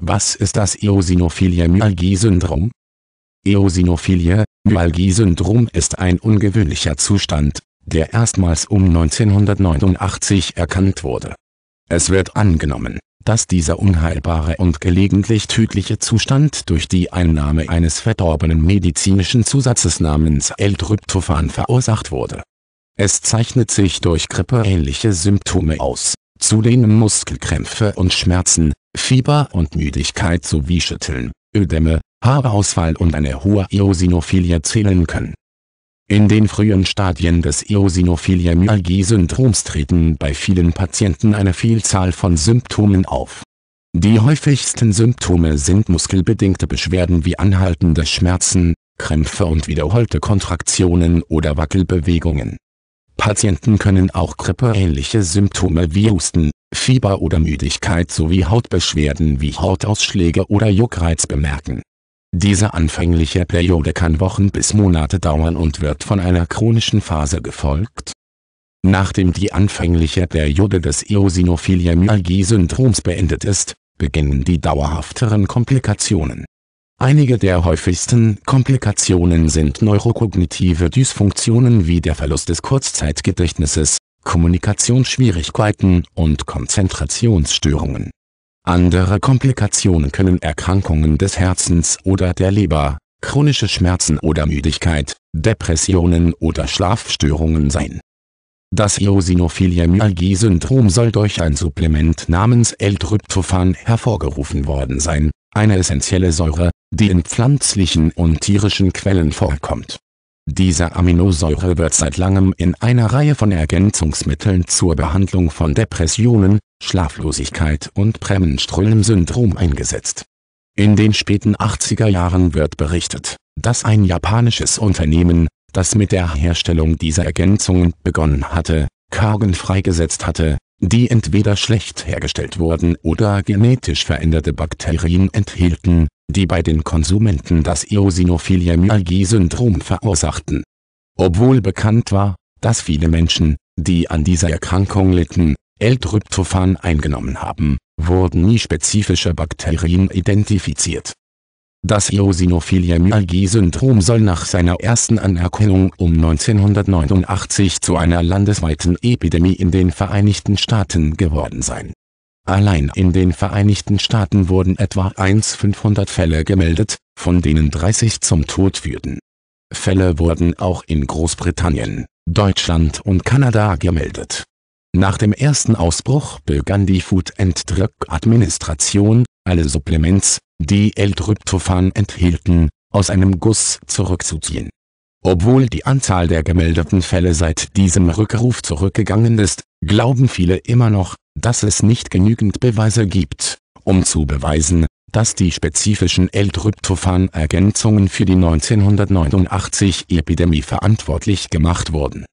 Was ist das Eosinophilie-Myalgie-Syndrom? Eosinophilie-Myalgie-Syndrom ist ein ungewöhnlicher Zustand, der erstmals um 1989 erkannt wurde. Es wird angenommen, dass dieser unheilbare und gelegentlich tödliche Zustand durch die Einnahme eines verdorbenen medizinischen Zusatzes namens L-Tryptophan verursacht wurde. Es zeichnet sich durch grippeähnliche Symptome aus, zu denen Muskelkrämpfe und Schmerzen, Fieber und Müdigkeit sowie Schütteln, Ödeme, Haarausfall und eine hohe Eosinophilie zählen können. In den frühen Stadien des Eosinophilie-Myalgie-Syndroms treten bei vielen Patienten eine Vielzahl von Symptomen auf. Die häufigsten Symptome sind muskelbedingte Beschwerden wie anhaltende Schmerzen, Krämpfe und wiederholte Kontraktionen oder Wackelbewegungen. Patienten können auch grippeähnliche Symptome wie Husten, Fieber oder Müdigkeit sowie Hautbeschwerden wie Hautausschläge oder Juckreiz bemerken. Diese anfängliche Periode kann Wochen bis Monate dauern und wird von einer chronischen Phase gefolgt. Nachdem die anfängliche Periode des Eosinophilia-Myalgie-Syndroms beendet ist, beginnen die dauerhafteren Komplikationen Einige der häufigsten Komplikationen sind neurokognitive Dysfunktionen wie der Verlust des Kurzzeitgedächtnisses, Kommunikationsschwierigkeiten und Konzentrationsstörungen. Andere Komplikationen können Erkrankungen des Herzens oder der Leber, chronische Schmerzen oder Müdigkeit, Depressionen oder Schlafstörungen sein. Das Eosinophilia-Myalgie-Syndrom soll durch ein Supplement namens L-Tryptophan hervorgerufen worden sein, eine essentielle Säure, die in pflanzlichen und tierischen Quellen vorkommt. Diese Aminosäure wird seit langem in einer Reihe von Ergänzungsmitteln zur Behandlung von Depressionen, Schlaflosigkeit und Prämenström-Syndrom eingesetzt. In den späten 80er Jahren wird berichtet, dass ein japanisches Unternehmen, das mit der Herstellung dieser Ergänzungen begonnen hatte, Cargan freigesetzt hatte, die entweder schlecht hergestellt wurden oder genetisch veränderte Bakterien enthielten, die bei den Konsumenten das Eosinophilia-Myalgie-Syndrom verursachten. Obwohl bekannt war, dass viele Menschen, die an dieser Erkrankung litten, L-Tryptophan eingenommen haben, wurden nie spezifische Bakterien identifiziert das Eosinophilie-Myalgie-Syndrom soll nach seiner ersten Anerkennung um 1989 zu einer landesweiten Epidemie in den Vereinigten Staaten geworden sein. Allein in den Vereinigten Staaten wurden etwa 1.500 Fälle gemeldet, von denen 30 zum Tod führten. Fälle wurden auch in Großbritannien, Deutschland und Kanada gemeldet. Nach dem ersten Ausbruch begann die Food and Drug Administration, alle Supplements, die L-Tryptophan enthielten, aus einem Guss zurückzuziehen. Obwohl die Anzahl der gemeldeten Fälle seit diesem Rückruf zurückgegangen ist, glauben viele immer noch, dass es nicht genügend Beweise gibt, um zu beweisen, dass die spezifischen L-Tryptophan-Ergänzungen für die 1989-Epidemie verantwortlich gemacht wurden